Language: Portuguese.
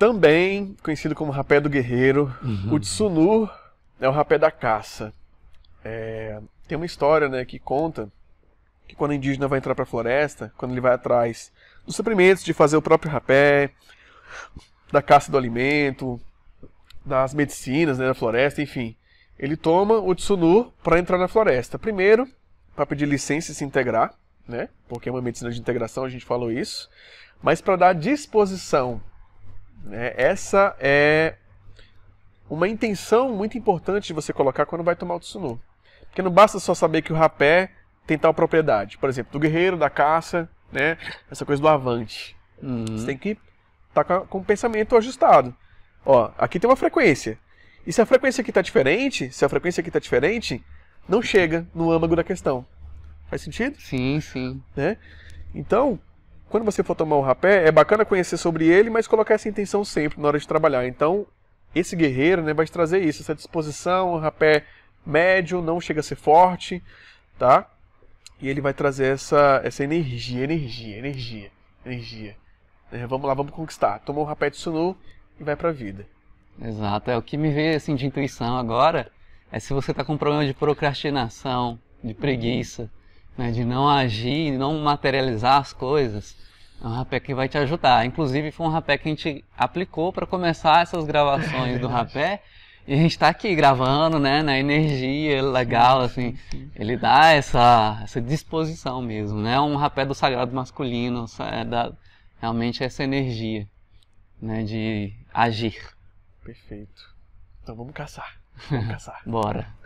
Também conhecido como rapé do guerreiro, uhum. o Tsunu é o rapé da caça. É, tem uma história né, que conta que quando o indígena vai entrar para a floresta, quando ele vai atrás dos suprimentos de fazer o próprio rapé, da caça do alimento, das medicinas né, da floresta, enfim. Ele toma o tsunu para entrar na floresta. Primeiro, para pedir licença e se integrar, né? Porque é uma medicina de integração, a gente falou isso. Mas para dar disposição é, essa é uma intenção muito importante de você colocar quando vai tomar o Tsunu. Porque não basta só saber que o rapé tem tal propriedade. Por exemplo, do guerreiro, da caça, né? Essa coisa do avante. Uhum. Você tem que estar tá com o pensamento ajustado. Ó, aqui tem uma frequência. E se a frequência aqui está diferente, se a frequência aqui está diferente, não chega no âmago da questão. Faz sentido? Sim, sim. Né? Então, quando você for tomar um rapé, é bacana conhecer sobre ele, mas colocar essa intenção sempre na hora de trabalhar. Então, esse guerreiro né, vai te trazer isso, essa disposição, um rapé médio, não chega a ser forte, tá? E ele vai trazer essa, essa energia, energia, energia, energia. É, vamos lá, vamos conquistar. Tomou um rapé de sunu e vai pra vida. Exato, é o que me veio assim de intuição agora é se você está com problema de procrastinação, de preguiça, né, de não agir, não materializar as coisas, é um rapé que vai te ajudar. Inclusive, foi um rapé que a gente aplicou para começar essas gravações é do rapé. E a gente está aqui gravando, né, na energia legal, assim. Ele dá essa, essa disposição mesmo, né? Um rapé do sagrado masculino, é da, realmente essa energia, né, de agir. Perfeito. Então vamos caçar. Vamos caçar. Bora.